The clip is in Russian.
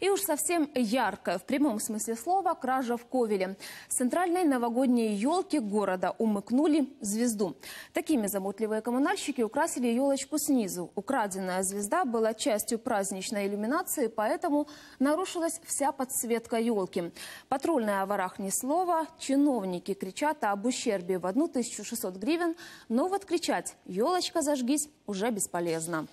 И уж совсем яркая, в прямом смысле слова, кража в Ковеле. С центральной новогодней елки города умыкнули звезду. Такими заботливые коммунальщики украсили елочку снизу. Украденная звезда была частью праздничной иллюминации, поэтому нарушилась вся подсветка елки. Патрульная о ворах ни слова, чиновники кричат об ущербе в 1600 гривен, но вот кричать «елочка зажгись» уже бесполезно.